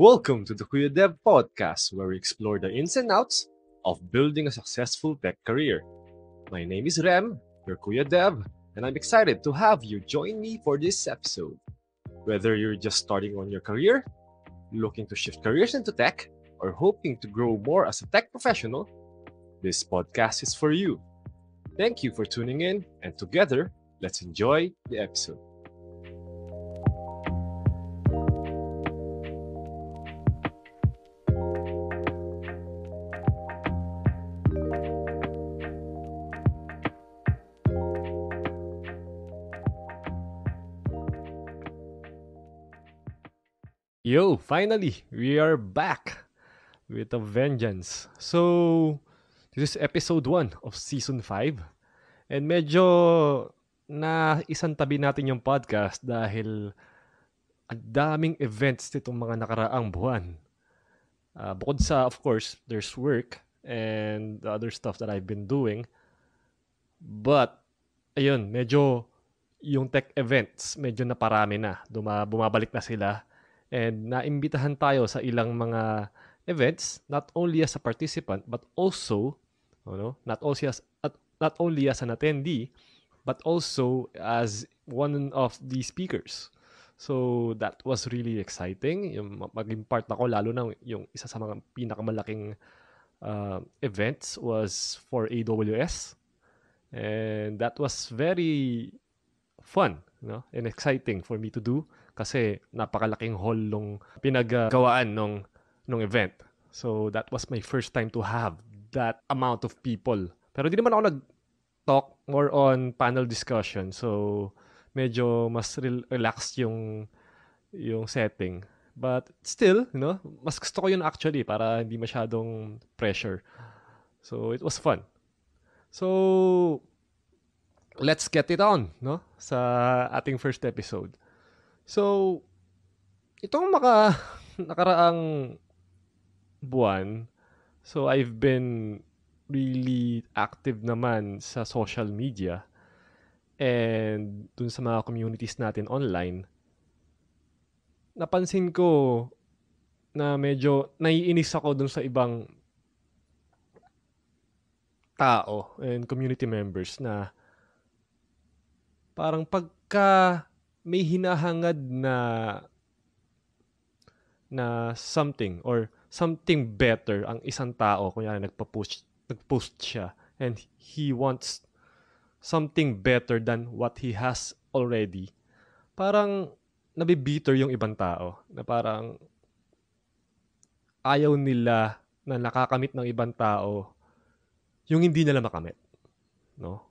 Welcome to the Kuya Dev podcast, where we explore the ins and outs of building a successful tech career. My name is Rem, your Kuya Dev, and I'm excited to have you join me for this episode. Whether you're just starting on your career, looking to shift careers into tech, or hoping to grow more as a tech professional, this podcast is for you. Thank you for tuning in, and together, let's enjoy the episode. Yo, finally, we are back with a vengeance. So, this is episode 1 of season 5. And medyo na isang tabi natin yung podcast dahil ang daming events nitong mga nakaraang buwan. Uh, bukod sa, of course, there's work and the other stuff that I've been doing. But, ayun, medyo yung tech events, medyo naparami na. Duma, bumabalik na sila And naimbitahan tayo sa ilang mga events, not only as a participant, but also, you oh know, not, only as, at, not only as an attendee, but also as one of the speakers. So that was really exciting. Yung maging part ako, lalo na yung isa sa mga pinakamalaking uh, events was for AWS. And that was very fun you know, and exciting for me to do kasi napakalaking hall nung pinaggawaan nung nung event. So that was my first time to have that amount of people. Pero di naman ako nag-talk more on panel discussion. So medyo mas rel- relaxed yung yung setting. But still, you know, mas gusto ko yun actually para hindi masyadong pressure. So it was fun. So let's get it on, no? Sa ating first episode. So, itong maka nakaraang buwan, so I've been really active naman sa social media and dun sa mga communities natin online. Napansin ko na medyo naiinis ako dun sa ibang tao and community members na parang pagka may hinahangad na na something or something better ang isang tao kunyari nagpo-post nag-post siya and he wants something better than what he has already parang nabibitter yung ibang tao na parang ayaw nila na nakakamit ng ibang tao yung hindi nila makamit no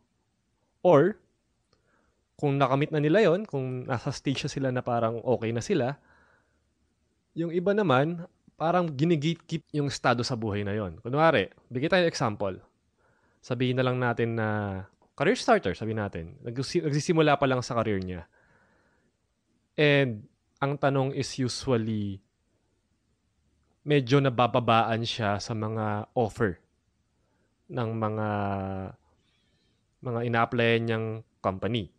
or kung nakamit na nila yon kung nasa stage na sila na parang okay na sila, yung iba naman, parang ginigatekeep yung estado sa buhay na yon. Kunwari, bigay tayo example. Sabihin na lang natin na career starter, sabihin natin. Nagsisimula pa lang sa career niya. And ang tanong is usually medyo nabababaan siya sa mga offer ng mga mga ina-apply niyang company.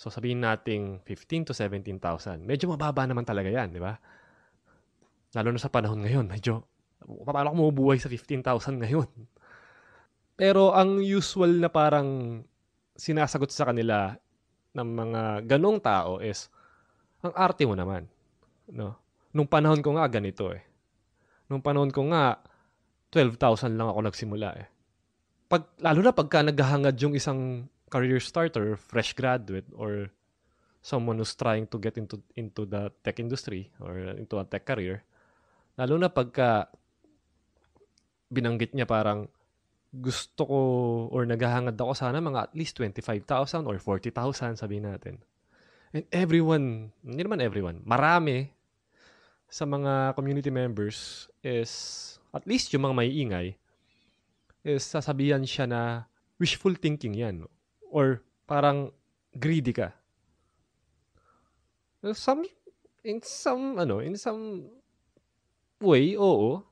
So sabihin nating 15 to 17,000. Medyo mababa naman talaga 'yan, di ba? Lalo na sa panahon ngayon, medyo paano ko mabubuhay sa 15,000 ngayon? Pero ang usual na parang sinasagot sa kanila ng mga ganong tao is ang arte mo naman. No? Nung panahon ko nga ganito eh. Nung panahon ko nga 12,000 lang ako nagsimula eh. Pag, lalo na pagka naghahangad yung isang career starter, fresh graduate, or someone who's trying to get into into the tech industry or into a tech career, lalo na pagka binanggit niya parang gusto ko or naghahangad ako sana mga at least 25,000 or 40,000 sabi natin. And everyone, hindi naman everyone, marami sa mga community members is, at least yung mga may ingay, is sasabihan siya na wishful thinking yan or parang greedy ka. Some in some ano, in some way, oo.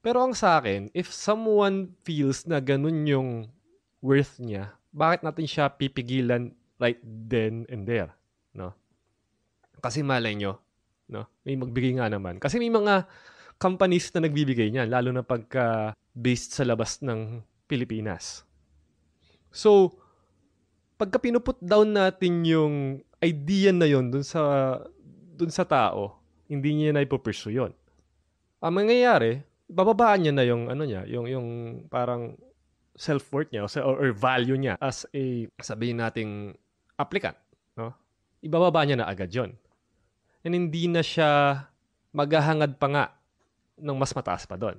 Pero ang sa akin, if someone feels na ganun yung worth niya, bakit natin siya pipigilan right then and there, no? Kasi malay nyo, no? May magbigay nga naman. Kasi may mga companies na nagbibigay niyan, lalo na pagka based sa labas ng Pilipinas. So, pagka pinuput down natin yung idea na yon dun sa dun sa tao, hindi niya na ipo-pursue yon. Ang mangyayari, bababaan niya na yung ano niya, yung yung parang self-worth niya or, or value niya as a sabihin nating applicant, no? Ibababa niya na agad 'yon. And hindi na siya maghahangad pa nga ng mas mataas pa doon.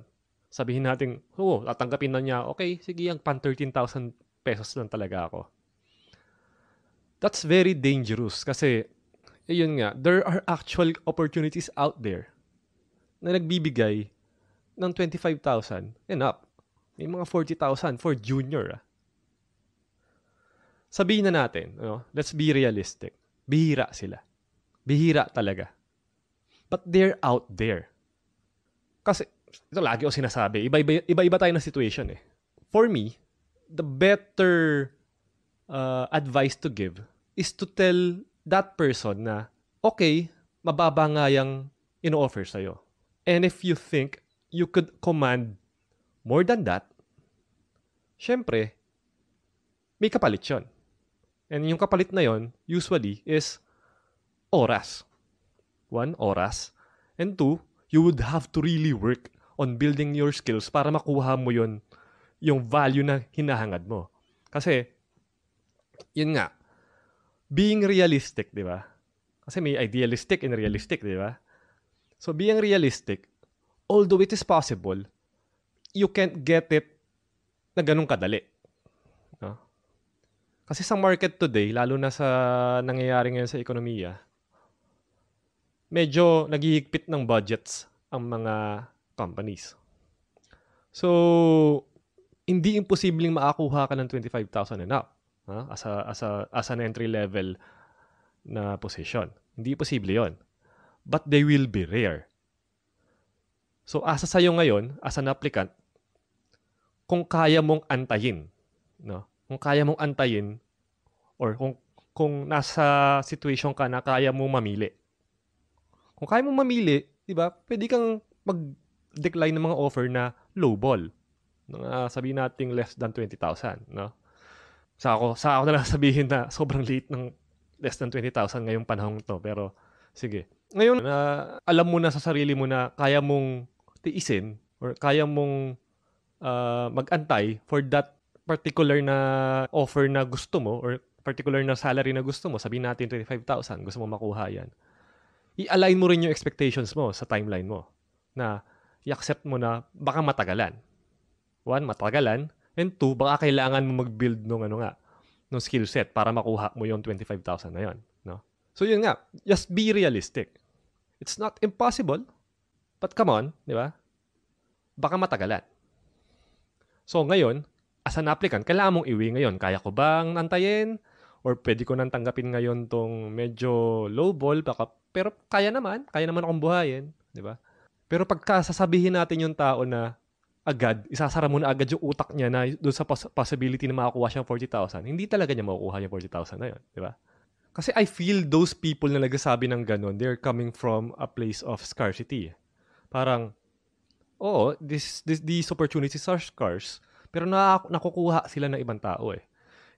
Sabihin natin, oh, tatanggapin na niya, okay, sige, ang pan 13,000 pesos lang talaga ako. That's very dangerous kasi, yun nga, there are actual opportunities out there na nagbibigay ng 25,000 and up. May mga 40,000 for junior. Ah. Sabihin na natin, you know, let's be realistic. Bihira sila. Bihira talaga. But they're out there. Kasi, ito lagi ko sinasabi, iba-iba, iba-iba tayo na situation eh. For me, the better uh, advice to give is to tell that person na, okay, mababa nga yung in-offer sa'yo. And if you think you could command more than that, syempre, may kapalit yon. And yung kapalit na yon, usually, is oras. One, oras. And two, you would have to really work on building your skills para makuha mo yon yung value na hinahangad mo. Kasi, yun nga, being realistic, di ba? Kasi may idealistic and realistic, di ba? So, being realistic, although it is possible, you can't get it na ganun kadali. No? Kasi sa market today, lalo na sa nangyayari ngayon sa ekonomiya, medyo naghihigpit ng budgets ang mga companies. So, hindi imposibleng makakuha ka ng 25,000 and up ha? as a as a as an entry level na position. Hindi posible 'yon. But they will be rare. So asa sa iyo ngayon as an applicant kung kaya mong antayin, no? Kung kaya mong antayin or kung kung nasa situation ka na kaya mo mamili. Kung kaya mo mamili, 'di ba? Pwede kang mag-decline ng mga offer na low ball uh, sabihin nating less than 20,000, no? Sa ako, sa ako na lang sabihin na sobrang late ng less than 20,000 ngayong panahon to, pero sige. Ngayon na uh, alam mo na sa sarili mo na kaya mong tiisin or kaya mong uh, magantay for that particular na offer na gusto mo or particular na salary na gusto mo, sabihin natin 25,000, gusto mo makuha yan. I-align mo rin yung expectations mo sa timeline mo na i-accept mo na baka matagalan one, matagalan, and two, baka kailangan mo mag-build nung ano nga, nung skill set para makuha mo yung 25,000 na yun. No? So yun nga, just be realistic. It's not impossible, but come on, di ba? Baka matagalan. So ngayon, as an applicant, kailangan mong iwi ngayon. Kaya ko bang antayin? Or pwede ko nang tanggapin ngayon tong medyo low ball, baka, pero kaya naman, kaya naman akong buhayin, di ba? Pero pagka sasabihin natin yung tao na, agad, isasara mo na agad yung utak niya na doon sa possibility na makakuha siyang 40,000, hindi talaga niya makukuha yung 40,000 na yun, di ba? Kasi I feel those people na nagsasabi ng ganun, they're coming from a place of scarcity. Parang, oo, this, this, these opportunities are scarce, pero na, nakukuha sila ng ibang tao eh.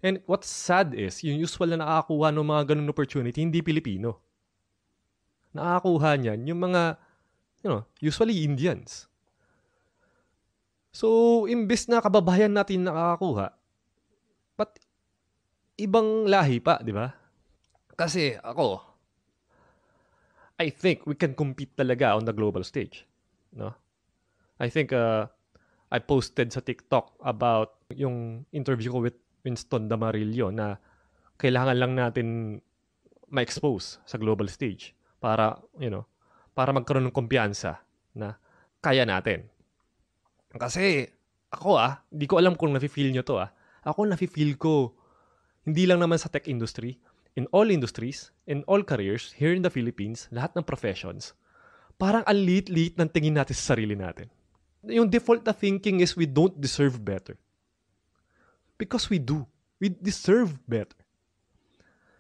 And what's sad is, yung usual na nakakuha ng mga ganun opportunity, hindi Pilipino. Nakakuha niyan yung mga, you know, usually Indians So, imbis na kababayan natin nakakakuha, pat ibang lahi pa, di ba? Kasi ako, I think we can compete talaga on the global stage. No? I think uh, I posted sa TikTok about yung interview ko with Winston Damarillo na kailangan lang natin ma-expose sa global stage para, you know, para magkaroon ng kumpiyansa na kaya natin. Kasi, ako ah, di ko alam kung nafe-feel nyo to ah. Ako nafe-feel ko. Hindi lang naman sa tech industry. In all industries, in all careers, here in the Philippines, lahat ng professions, parang ang liit-liit ng tingin natin sa sarili natin. Yung default na thinking is we don't deserve better. Because we do. We deserve better.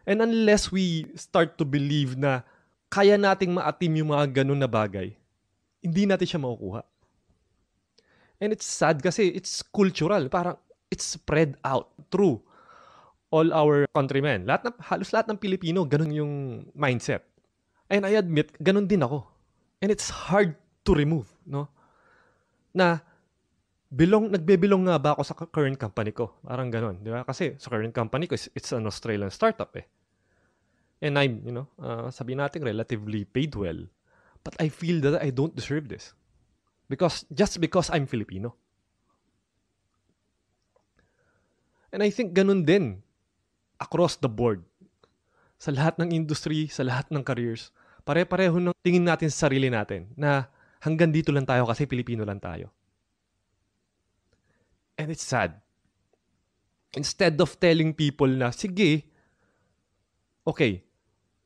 And unless we start to believe na kaya nating ma-attain yung mga ganun na bagay, hindi natin siya makukuha. And it's sad kasi it's cultural. Parang it's spread out through all our countrymen. Lahat ng, halos lahat ng Pilipino, ganun yung mindset. And I admit, ganun din ako. And it's hard to remove, no? Na belong nagbebilong nga ba ako sa current company ko? Parang ganun, di ba? Kasi sa current company ko, it's, it's an Australian startup eh. And I'm, you know, uh, ah, sabi natin relatively paid well. But I feel that I don't deserve this because just because I'm Filipino. And I think ganun din across the board. Sa lahat ng industry, sa lahat ng careers, pare-pareho ng tingin natin sa sarili natin na hanggang dito lang tayo kasi Filipino lang tayo. And it's sad. Instead of telling people na, sige, okay,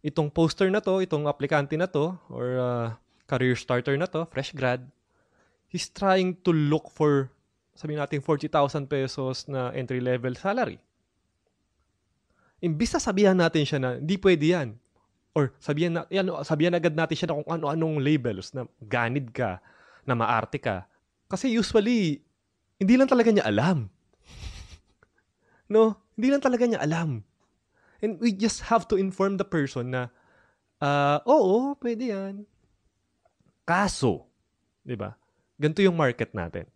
itong poster na to, itong aplikante na to, or uh, career starter na to, fresh grad, he's trying to look for, sabihin natin, 40,000 pesos na entry-level salary. Imbis na sabihan natin siya na, hindi pwede yan. Or sabihan, na, yan, sabihan agad natin siya na kung ano-anong labels na ganid ka, na maarte ka. Kasi usually, hindi lang talaga niya alam. no? Hindi lang talaga niya alam. And we just have to inform the person na, uh, oo, pwede yan. Kaso, di ba? ganito yung market natin.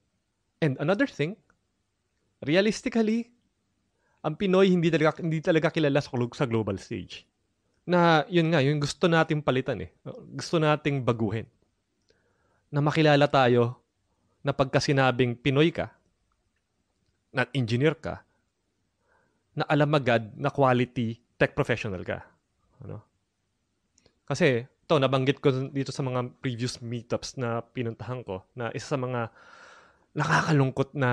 And another thing, realistically, ang Pinoy hindi talaga hindi talaga kilala sa, global stage. Na yun nga, yung gusto nating palitan eh. Gusto nating baguhin. Na makilala tayo na pagkasinabing Pinoy ka, na engineer ka, na alam agad na quality tech professional ka. Ano? Kasi to nabanggit ko dito sa mga previous meetups na pinuntahan ko na isa sa mga nakakalungkot na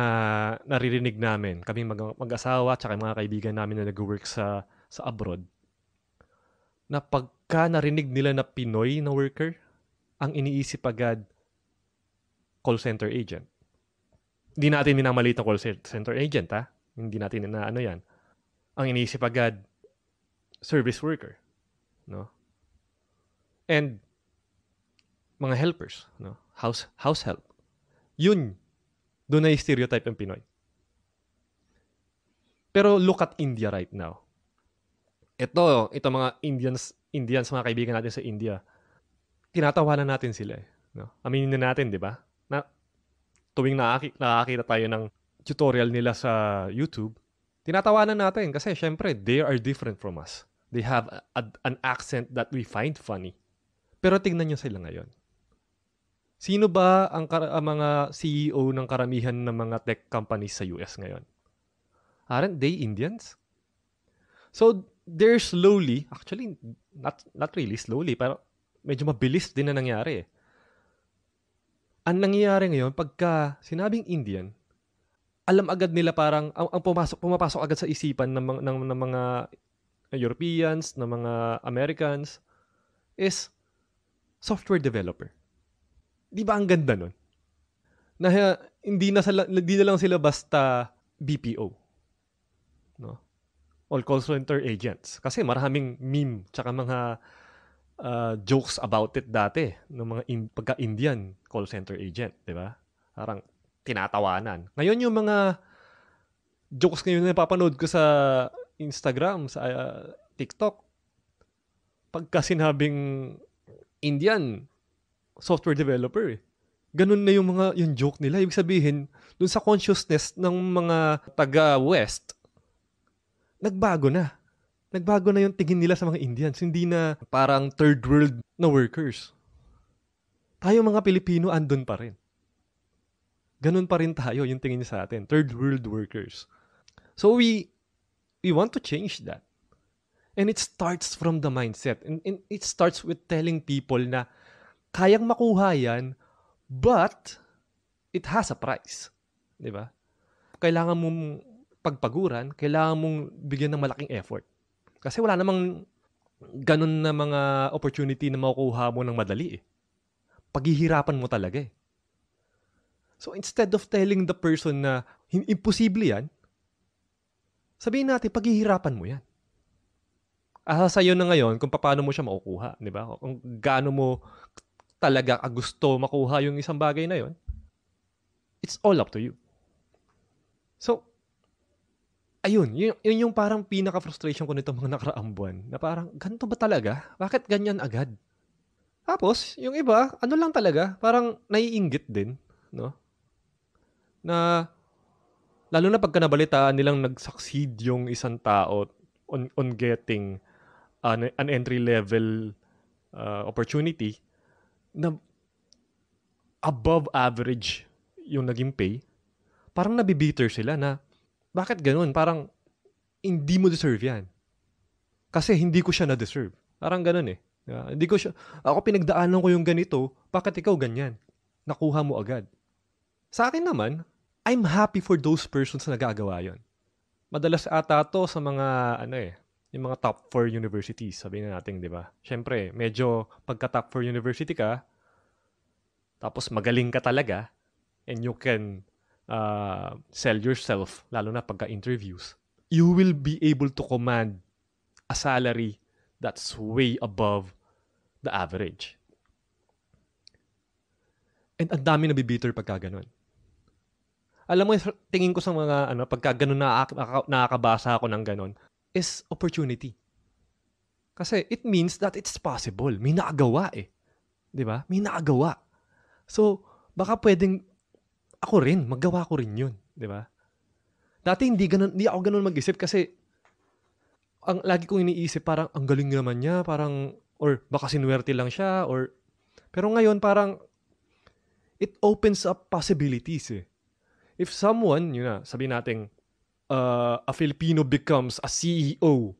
naririnig namin. Kami mag- mag-asawa at mga kaibigan namin na nag-work sa, sa abroad. Na pagka narinig nila na Pinoy na worker, ang iniisip agad call center agent. Hindi natin minamalit ang call center agent, ha? Hindi natin na ano yan. Ang iniisip agad, service worker. No? and mga helpers, no? House house help. Yun doon na stereotype ng Pinoy. Pero look at India right now. Ito, ito mga Indians, Indians, mga kaibigan natin sa India. Tinatawanan natin sila. Eh, no? Aminin na natin, di ba? Na, tuwing nakaki- nakakita tayo ng tutorial nila sa YouTube, tinatawanan natin kasi syempre, they are different from us. They have a, a, an accent that we find funny. Pero tingnan nyo sila ngayon. Sino ba ang, kar- ang mga CEO ng karamihan ng mga tech companies sa US ngayon? Aren't they Indians? So, they're slowly, actually, not, not really slowly, pero medyo mabilis din na nangyari eh. Ang nangyayari ngayon, pagka sinabing Indian, alam agad nila parang, ang, ang pumasok, pumapasok agad sa isipan ng, ng, ng, ng mga Europeans, ng mga Americans, is software developer. Di ba ang ganda nun? Na hindi na sa, hindi na lang sila basta BPO. No? All call center agents. Kasi maraming meme tsaka mga uh, jokes about it dati ng mga in, pagka-Indian call center agent, 'di ba? Parang tinatawanan. Ngayon yung mga jokes ngayon na napapanood ko sa Instagram, sa uh, TikTok, pagka sinabing Indian software developer eh. Ganun na yung mga yung joke nila. Ibig sabihin, dun sa consciousness ng mga taga-West, nagbago na. Nagbago na yung tingin nila sa mga Indians. Hindi na parang third world na workers. Tayo mga Pilipino, andun pa rin. Ganun pa rin tayo yung tingin niya sa atin. Third world workers. So we, we want to change that. And it starts from the mindset. And, and it starts with telling people na kayang makuha yan, but it has a price. Di ba? Kailangan mong pagpaguran, kailangan mong bigyan ng malaking effort. Kasi wala namang ganun na mga opportunity na makukuha mo ng madali eh. Paghihirapan mo talaga eh. So instead of telling the person na imposible yan, sabihin natin, paghihirapan mo yan ah, sa iyo na ngayon kung paano mo siya makukuha, di ba? Kung gaano mo talaga gusto makuha yung isang bagay na yon. It's all up to you. So, ayun, yun, yun yung parang pinaka-frustration ko nito mga nakaraang buwan. Na parang, ganito ba talaga? Bakit ganyan agad? Tapos, yung iba, ano lang talaga, parang naiinggit din, no? Na, lalo na pagka nabalitaan nilang nag-succeed yung isang tao on, on getting an, an entry level uh, opportunity na above average yung naging pay, parang nabibitter sila na, bakit ganun? Parang, hindi mo deserve yan. Kasi hindi ko siya na-deserve. Parang ganun eh. Uh, hindi ko siya, ako pinagdaanan ko yung ganito, bakit ikaw ganyan? Nakuha mo agad. Sa akin naman, I'm happy for those persons na nagagawa yon. Madalas ata to sa mga, ano eh, yung mga top 4 universities, sabihin na natin, di ba? Siyempre, medyo pagka top 4 university ka, tapos magaling ka talaga, and you can uh, sell yourself, lalo na pagka interviews, you will be able to command a salary that's way above the average. And ang dami nabibitter pagka ganun. Alam mo, tingin ko sa mga, ano, pagka ganun nakakabasa ako ng ganun, is opportunity. Kasi it means that it's possible. May nakagawa eh. Di ba? May nakagawa. So, baka pwedeng ako rin, magawa ko rin yun. Di ba? Dati hindi, ganun, hindi ako ganun mag-isip kasi ang lagi kong iniisip parang ang galing naman niya, parang or baka sinuwerte lang siya or pero ngayon parang it opens up possibilities eh. If someone, yun na, sabi nating uh, a Filipino becomes a CEO, or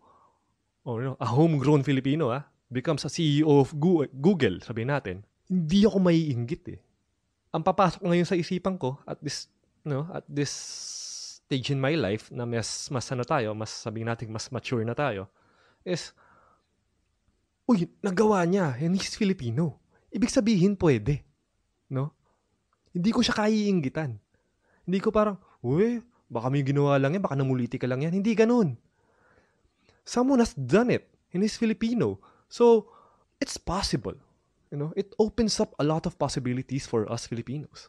oh, you know, a homegrown Filipino, ah, becomes a CEO of Google, sabi natin, hindi ako maiinggit eh. Ang papasok ngayon sa isipan ko at this no, at this stage in my life na mas mas ano tayo, mas sabihin natin mas mature na tayo is uy, nagawa niya and he's Filipino. Ibig sabihin pwede, no? Hindi ko siya kaiinggitan. Hindi ko parang, uy, Baka may ginawa lang yan, baka namuliti ka lang yan. Hindi ganun. Someone has done it, and he's Filipino. So, it's possible. You know, it opens up a lot of possibilities for us Filipinos.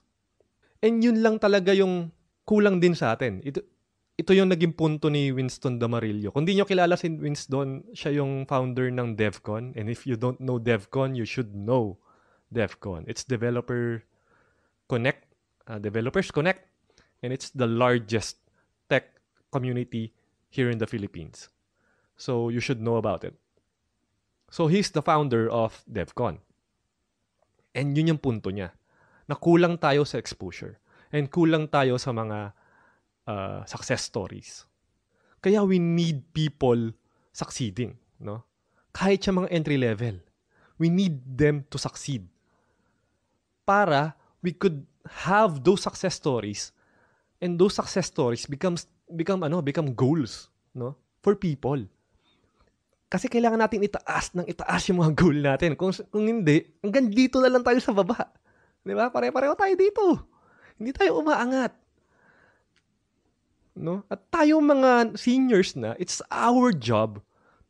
And yun lang talaga yung kulang din sa atin. Ito, ito yung naging punto ni Winston Damarillo. Kung di nyo kilala si Winston, siya yung founder ng DevCon. And if you don't know DevCon, you should know DevCon. It's Developer Connect, uh, Developers Connect and it's the largest tech community here in the Philippines. So you should know about it. So he's the founder of DevCon. And yun yung punto niya. Na kulang tayo sa exposure. And kulang tayo sa mga uh, success stories. Kaya we need people succeeding. No? Kahit sa mga entry level. We need them to succeed. Para we could have those success stories And those success stories becomes become ano, become goals, no? For people. Kasi kailangan natin itaas ng itaas yung mga goal natin. Kung, kung hindi, hanggang dito na lang tayo sa baba. Di ba? Pare-pareho tayo dito. Hindi tayo umaangat. No? At tayo mga seniors na, it's our job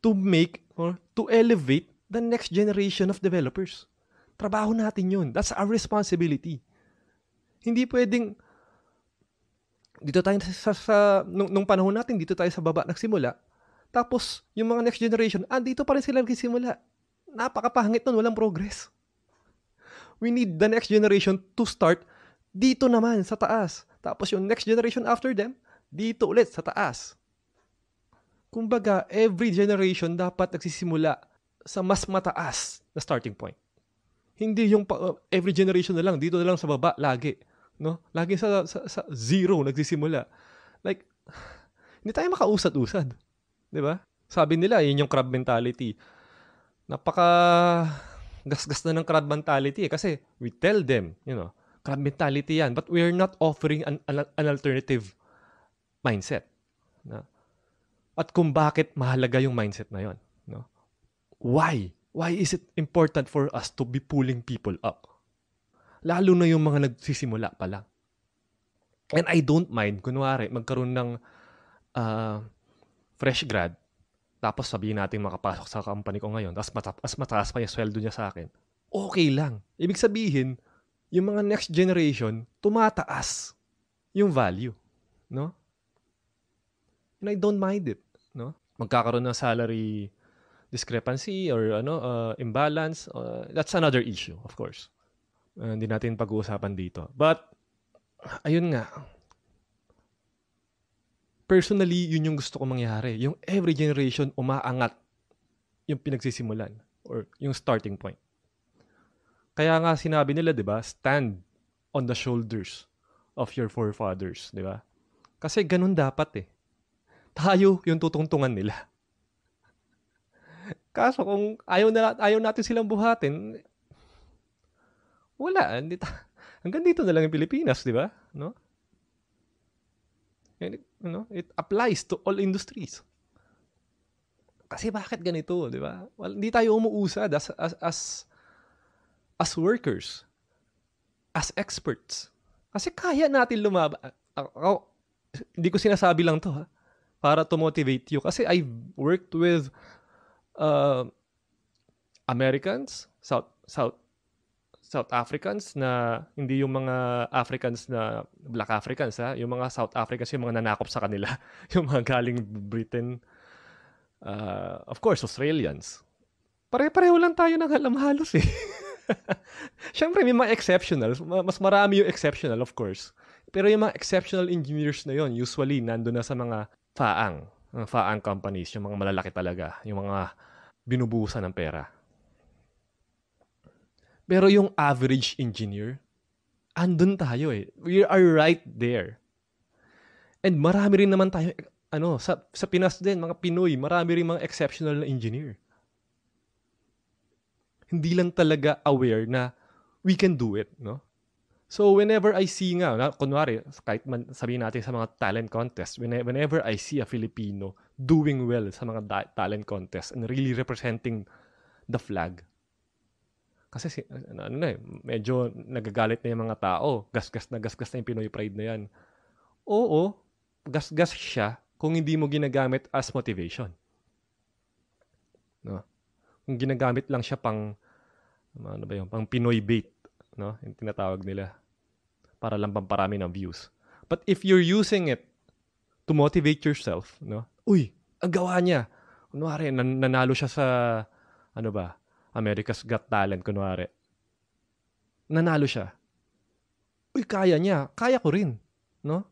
to make or to elevate the next generation of developers. Trabaho natin yun. That's our responsibility. Hindi pwedeng, dito tayo sa, sa nung, nung panahon natin, dito tayo sa baba nagsimula. Tapos, yung mga next generation, ah, dito pa rin sila nagsimula. Napakapahangit nun, walang progress. We need the next generation to start dito naman, sa taas. Tapos yung next generation after them, dito ulit, sa taas. Kumbaga, every generation dapat nagsisimula sa mas mataas na starting point. Hindi yung pa, every generation na lang, dito na lang sa baba, lagi No? Lagi sa, sa, sa zero nagsisimula. Like, hindi tayo makausad-usad. Di ba? Sabi nila, yun yung crab mentality. Napaka gasgas na ng crab mentality eh. Kasi we tell them, you know, crab mentality yan. But we are not offering an, an, an alternative mindset. No? at kung bakit mahalaga yung mindset na yon. No? Why? Why is it important for us to be pulling people up? Lalo na yung mga nagsisimula pa lang. And I don't mind, kunwari, magkaroon ng uh, fresh grad, tapos sabihin natin makapasok sa company ko ngayon, tapos mata- mas mataas pa yung sweldo niya sa akin. Okay lang. Ibig sabihin, yung mga next generation, tumataas yung value. No? And I don't mind it. No? Magkakaroon ng salary discrepancy or ano uh, imbalance. Uh, that's another issue, of course. Uh, natin pag-uusapan dito. But, ayun nga. Personally, yun yung gusto ko mangyari. Yung every generation umaangat yung pinagsisimulan or yung starting point. Kaya nga sinabi nila, 'di ba? Stand on the shoulders of your forefathers, 'di ba? Kasi ganun dapat eh. Tayo yung tutungtungan nila. Kaso kung ayaw, na, ayaw natin silang buhatin, wala. Hindi ta- hanggang dito na lang yung Pilipinas, di ba? No? And it, you know, it applies to all industries. Kasi bakit ganito, di ba? Well, hindi tayo umuusa as, as, as, as workers, as experts. Kasi kaya natin lumaba Ako, oh, hindi ko sinasabi lang to ha, para to motivate you. Kasi I worked with uh, Americans, South, South South Africans na hindi yung mga Africans na Black Africans ha, yung mga South Africans yung mga nanakop sa kanila, yung mga galing Britain. Uh, of course, Australians. Pare-pareho lang tayo ng alam halos eh. Siyempre, may mga exceptional. Mas marami yung exceptional, of course. Pero yung mga exceptional engineers na yon usually, nando na sa mga faang. Mga faang companies, yung mga malalaki talaga. Yung mga binubuhusan ng pera. Pero yung average engineer, andun tayo eh. We are right there. And marami rin naman tayo, ano, sa, sa Pinas din, mga Pinoy, marami rin mga exceptional na engineer. Hindi lang talaga aware na we can do it, no? So whenever I see nga, na, kunwari, kahit man, sabihin natin sa mga talent contest, whenever I see a Filipino doing well sa mga da- talent contest and really representing the flag, kasi si, ano, ano na eh, medyo nagagalit na yung mga tao. Gasgas na gasgas na yung Pinoy pride na yan. Oo, gasgas siya kung hindi mo ginagamit as motivation. No? Kung ginagamit lang siya pang ano ba yun, pang Pinoy bait, no? Yung tinatawag nila para lang pamparami ng views. But if you're using it to motivate yourself, no? Uy, ang gawa niya. Kunwari, nan- nanalo siya sa, ano ba, America's Got Talent, kunwari. Nanalo siya. Uy, kaya niya. Kaya ko rin. No?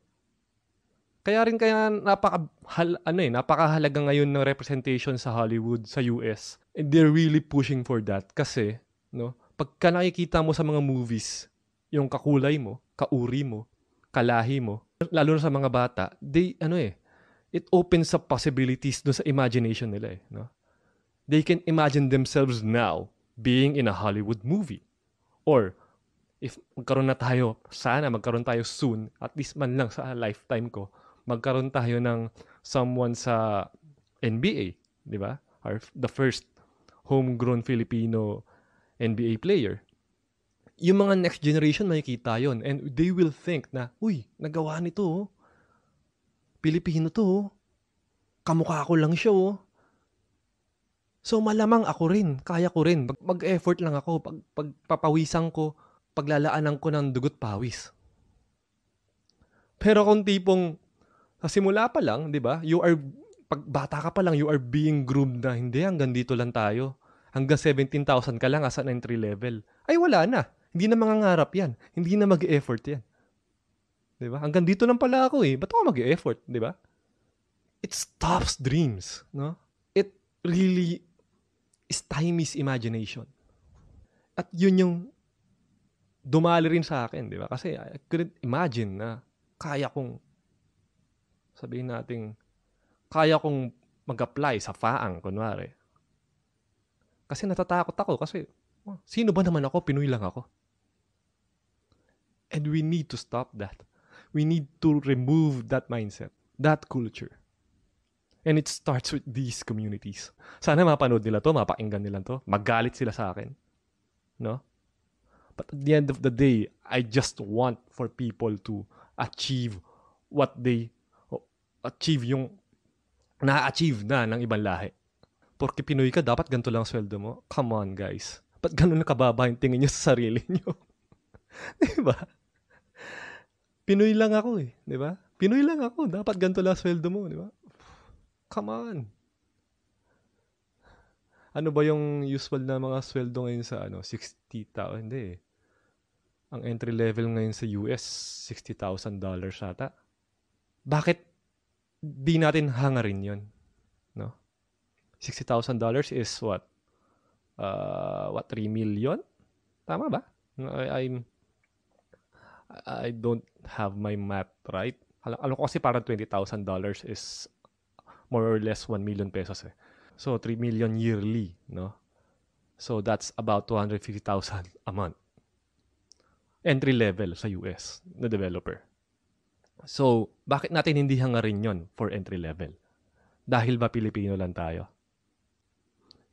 Kaya rin kaya napaka, hal, ano eh, napakahalaga ngayon ng representation sa Hollywood, sa US. And they're really pushing for that kasi, no, pagka nakikita mo sa mga movies, yung kakulay mo, kauri mo, kalahi mo, lalo na sa mga bata, they, ano eh, it opens up possibilities do sa imagination nila eh, no? they can imagine themselves now being in a Hollywood movie. Or, if magkaroon na tayo, sana magkaroon tayo soon, at least man lang sa lifetime ko, magkaroon tayo ng someone sa NBA, di ba? Or the first homegrown Filipino NBA player. Yung mga next generation makikita yon and they will think na, uy, nagawa nito, oh. Pilipino to, oh. kamukha ko lang siya, oh. So malamang ako rin, kaya ko rin. Mag-effort lang ako, pag pagpapawisan ko, paglalaanan ko ng dugot pawis. Pero kung tipong sa simula pa lang, 'di ba? You are pag bata ka pa lang, you are being groomed na hindi hanggang dito lang tayo. Hanggang 17,000 ka lang as an entry level. Ay wala na. Hindi na mangangarap 'yan. Hindi na mag-effort 'yan. 'Di ba? Hanggang dito lang pala ako eh. Ba't ako mag-effort, 'di ba? It stops dreams, no? It really is stymies imagination. At yun yung dumali rin sa akin, di ba? Kasi I couldn't imagine na kaya kong, sabihin natin, kaya kong mag-apply sa faang, kunwari. Kasi natatakot ako kasi, oh, sino ba naman ako? Pinoy lang ako. And we need to stop that. We need to remove that mindset, that culture. And it starts with these communities. Sana mapanood nila to, mapakinggan nila to, magalit sila sa akin. No? But at the end of the day, I just want for people to achieve what they achieve yung na-achieve na ng ibang lahi. Porque Pinoy ka, dapat ganito lang sweldo mo. Come on, guys. Ba't ganun na yung tingin nyo sa sarili nyo? ba? Pinoy lang ako eh, di ba? Pinoy lang ako, dapat ganito lang sweldo mo, di ba? Come on! Ano ba yung usual na mga sweldo ngayon sa ano? 60,000? Hindi eh. Ang entry level ngayon sa US, $60,000 ata. Bakit di natin hangarin yon No? $60,000 is what? Uh, what, 3 million? Tama ba? I, I'm, I don't have my math right. Alam, alam ko kasi parang $20,000 is more or less 1 million pesos eh. So 3 million yearly, no? So that's about 250,000 a month. Entry level sa US na developer. So, bakit natin hindi hangarin yon for entry level? Dahil ba Pilipino lang tayo?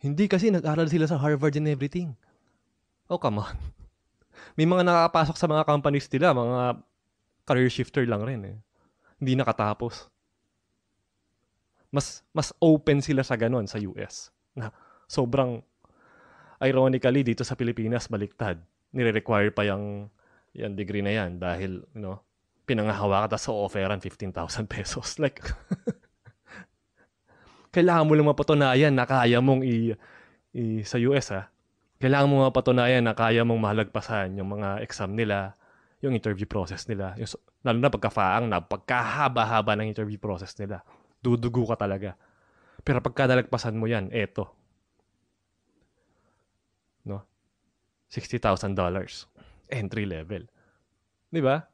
Hindi kasi nag-aral sila sa Harvard and everything. Oh, come on. May mga nakakapasok sa mga companies nila, mga career shifter lang rin eh. Hindi nakatapos mas mas open sila sa ganun sa US na sobrang ironically dito sa Pilipinas baliktad nire-require pa yung yung degree na yan dahil you know pinangahawa ka tapos so offeran 15,000 pesos like kailangan mo lang mapatunayan na kaya mong i, i sa US ha kailangan mo mapatunayan na kaya mong malagpasan yung mga exam nila yung interview process nila yung, lalo na pagkafaang na pagkahaba-haba ng interview process nila Dudugo ka talaga. Pero pagka nalagpasan mo yan, eto. No? $60,000. Entry level. Di ba?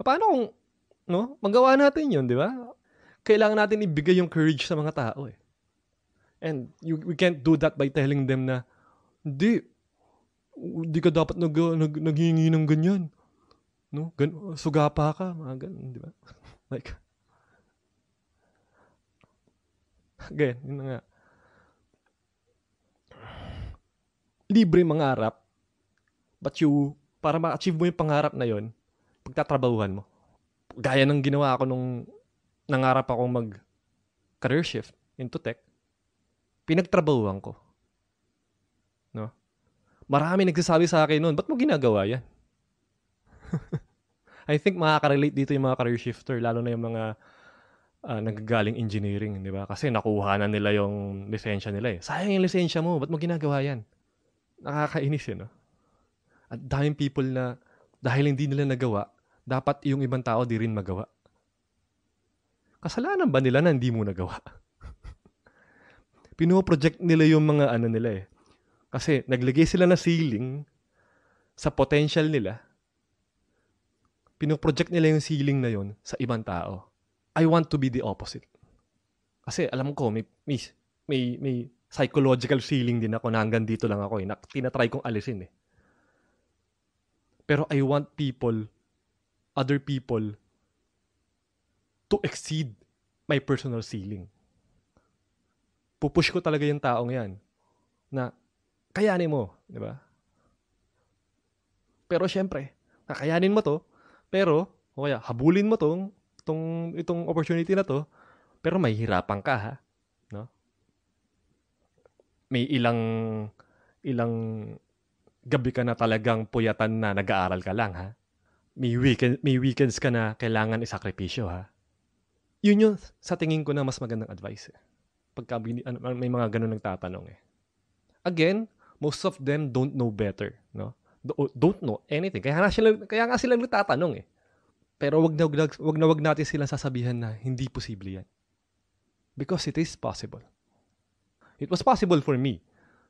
Paano kung, no? Magawa natin yun, di ba? Kailangan natin ibigay yung courage sa mga tao eh. And you, we can't do that by telling them na, hindi, hindi ka dapat nag, nag, naghingi ng ganyan. No? Gan, suga ka, mga ganun, di ba? like, Ganyan, yun nga. Libre mangarap, but you, para ma-achieve mo yung pangarap na yon pagtatrabahuhan mo. Gaya ng ginawa ko nung nangarap ako mag career shift into tech, pinagtrabahuhan ko. No? Marami nagsasabi sa akin noon, ba't mo ginagawa yan? I think makaka-relate dito yung mga career shifter, lalo na yung mga ah, nanggagaling engineering, di ba? Kasi nakuha na nila yung lisensya nila eh. Sayang yung lisensya mo, ba't mo ginagawa yan? Nakakainis yun, eh, no? At daming people na dahil hindi nila nagawa, dapat yung ibang tao di rin magawa. Kasalanan ba nila na hindi mo nagawa? Pinoproject nila yung mga ano nila eh. Kasi naglagay sila na ceiling sa potential nila. Pinoproject nila yung ceiling na yon sa ibang tao I want to be the opposite. Kasi alam ko, may, may, may, may psychological feeling din ako na hanggang dito lang ako eh. Na, tinatry kong alisin eh. Pero I want people, other people, to exceed my personal ceiling. Pupush ko talaga yung taong yan na kayanin mo, di ba? Pero syempre, kakayanin mo to, pero o kaya habulin mo tong itong, itong opportunity na to, pero may hirapan ka ha. No? May ilang, ilang gabi ka na talagang puyatan na nag-aaral ka lang ha. May, weekend, may weekends ka na kailangan isakripisyo ha. Yun yun sa tingin ko na mas magandang advice. Eh. Pagka may mga ganun nagtatanong eh. Again, most of them don't know better, no? Don't know anything. Kaya nga sila kaya nga sila nagtatanong eh. Pero wag na wag, wag na wag natin silang sasabihan na hindi posible yan. Because it is possible. It was possible for me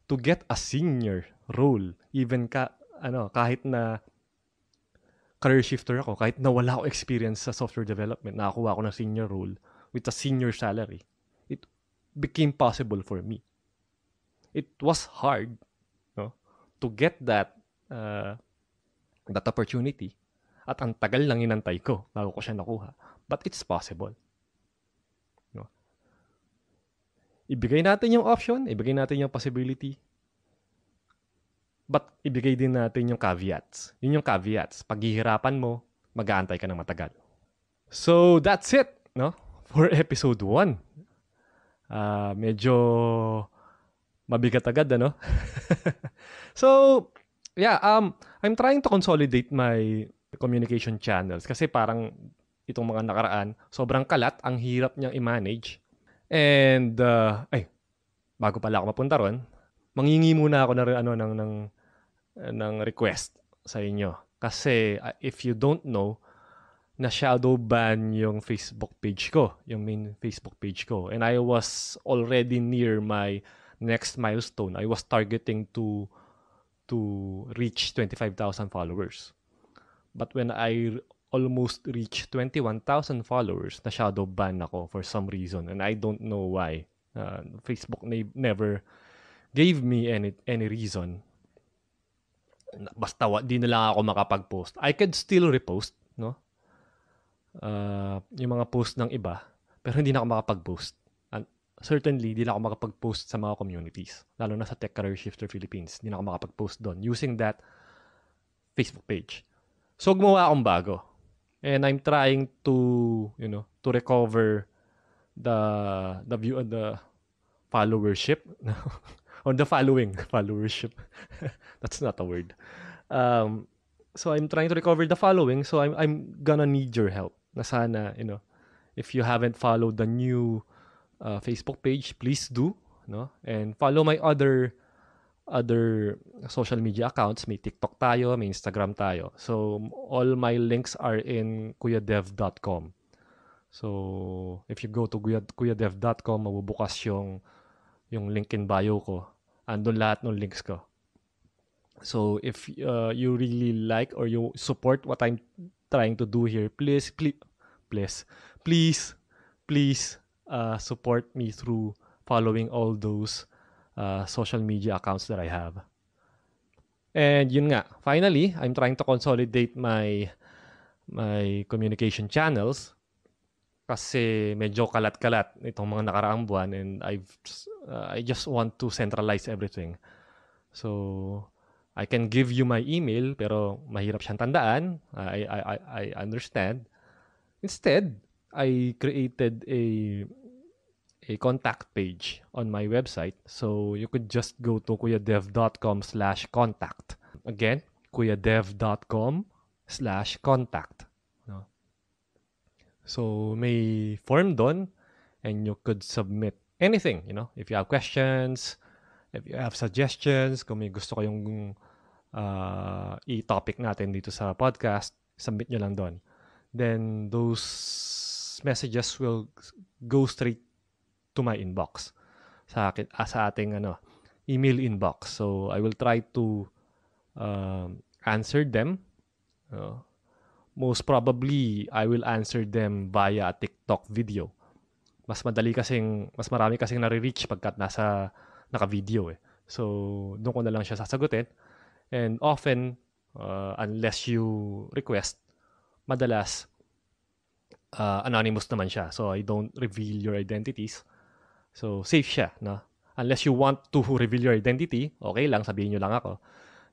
to get a senior role even ka ano kahit na career shifter ako kahit na wala ako experience sa software development nakakuha ako ng senior role with a senior salary it became possible for me it was hard no to get that uh, that opportunity at ang tagal lang inantay ko bago ko siya nakuha. But it's possible. No? Ibigay natin yung option, ibigay natin yung possibility, but ibigay din natin yung caveats. Yun yung caveats. Paghihirapan mo, mag-aantay ka ng matagal. So, that's it, no? For episode 1. Uh, ah, medyo mabigat agad, ano? so, yeah, um, I'm trying to consolidate my communication channels. Kasi parang itong mga nakaraan, sobrang kalat, ang hirap niyang i-manage. And, uh, ay, bago pala ako mapunta ron, mangingi muna ako na rin ano, ng, ng, ng request sa inyo. Kasi uh, if you don't know, na shadow ban yung Facebook page ko, yung main Facebook page ko. And I was already near my next milestone. I was targeting to to reach 25,000 followers. But when I almost reached 21,000 followers, na shadow ban ako for some reason and I don't know why. Uh, Facebook na- never gave me any any reason. Basta di na lang ako makapag-post. I could still repost, no? Uh, yung mga post ng iba, pero hindi na ako makapag-post. And certainly, hindi na ako makapag-post sa mga communities, lalo na sa Tech Career Shifter Philippines. Hindi na ako makapag-post doon using that Facebook page. So gumawa akong bago. And I'm trying to, you know, to recover the the view of the followership or the following followership. That's not a word. Um, so I'm trying to recover the following. So I'm I'm gonna need your help. Na sana, you know, if you haven't followed the new uh, Facebook page, please do, no? And follow my other other social media accounts. May TikTok tayo, may Instagram tayo. So, all my links are in kuyadev.com. So, if you go to kuyadev.com, mabubukas yung, yung link in bio ko. Andun lahat ng links ko. So, if uh, you really like or you support what I'm trying to do here, please, please, please, please, please uh, support me through following all those uh, social media accounts that I have. And yun nga, finally, I'm trying to consolidate my my communication channels kasi medyo kalat-kalat itong mga nakaraang buwan and I've uh, I just want to centralize everything. So I can give you my email pero mahirap siyang tandaan. I I I understand. Instead, I created a a contact page on my website. So you could just go to kuyadev.com slash contact. Again, kuyadev.com slash contact. No? So may form done and you could submit anything, you know, if you have questions, if you have suggestions, kung may gusto kayong uh, i-topic natin dito sa podcast, submit nyo lang doon. Then those messages will go straight to my inbox sa akin uh, sa ating ano email inbox. So I will try to uh, answer them. Uh, most probably I will answer them via a TikTok video. Mas madali kasing mas marami kasing nare-reach pagkat nasa naka-video eh. So doon ko na lang siya sasagutin. And often uh, unless you request, madalas uh, anonymous naman siya. So I don't reveal your identities So, safe siya, no? Unless you want to reveal your identity, okay lang, sabihin nyo lang ako.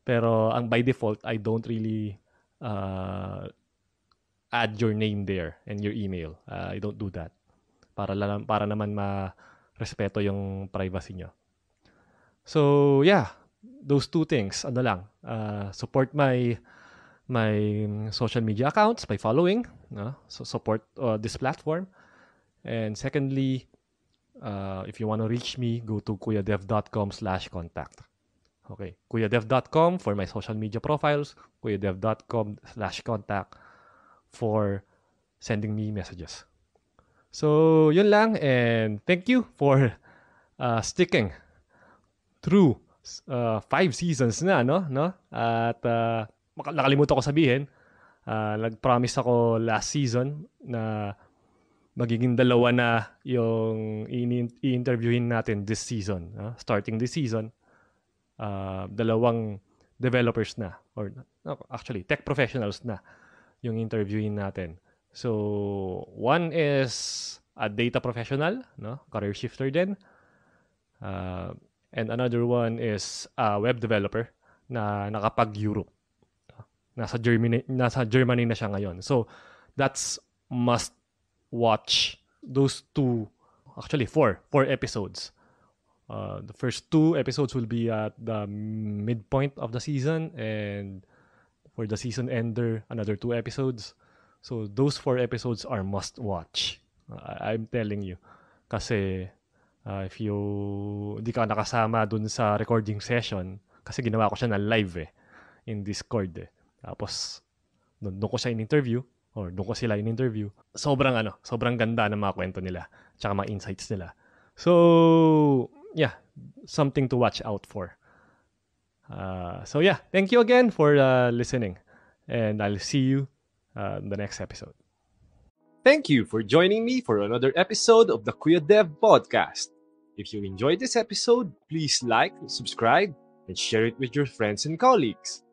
Pero ang by default, I don't really uh, add your name there and your email. Uh, I don't do that. Para, lang, para naman ma-respeto yung privacy nyo. So, yeah. Those two things, ano lang. Uh, support my my social media accounts by following, no? so support uh, this platform. And secondly, uh, if you want to reach me, go to kuyadev.com slash contact. Okay, kuyadev.com for my social media profiles, kuyadev.com slash contact for sending me messages. So, yun lang and thank you for uh, sticking through uh, five seasons na, no? no? At uh, nakalimutan ko sabihin, uh, nag-promise ako last season na magiging dalawa na yung i-interviewin natin this season. Uh, starting this season, uh, dalawang developers na or no, actually tech professionals na yung interviewin natin. So, one is a data professional, no? career shifter din. Uh, and another one is a web developer na nakapag-Europe. Nasa Germany, nasa Germany na siya ngayon. So, that's must watch those two, actually four, four episodes. Uh, the first two episodes will be at the midpoint of the season, and for the season ender, another two episodes. So those four episodes are must watch. I- I'm telling you. Kasi uh, if you hindi ka nakasama dun sa recording session, kasi ginawa ko siya na live eh, in Discord eh. Tapos, doon ko siya in-interview or doon ko sila in-interview. Sobrang ano, sobrang ganda ng mga kwento nila, tsaka mga insights nila. So, yeah, something to watch out for. Uh, so yeah, thank you again for uh, listening, and I'll see you uh, in the next episode. Thank you for joining me for another episode of the Queer Dev Podcast. If you enjoyed this episode, please like, subscribe, and share it with your friends and colleagues.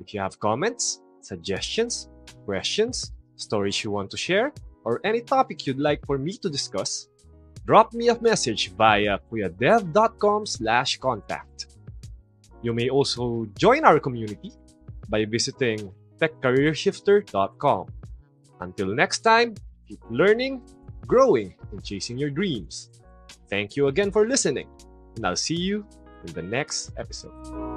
If you have comments, suggestions, questions, stories you want to share, or any topic you'd like for me to discuss, drop me a message via kuyadev.com slash contact. You may also join our community by visiting techcareershifter.com. Until next time, keep learning, growing, and chasing your dreams. Thank you again for listening, and I'll see you in the next episode.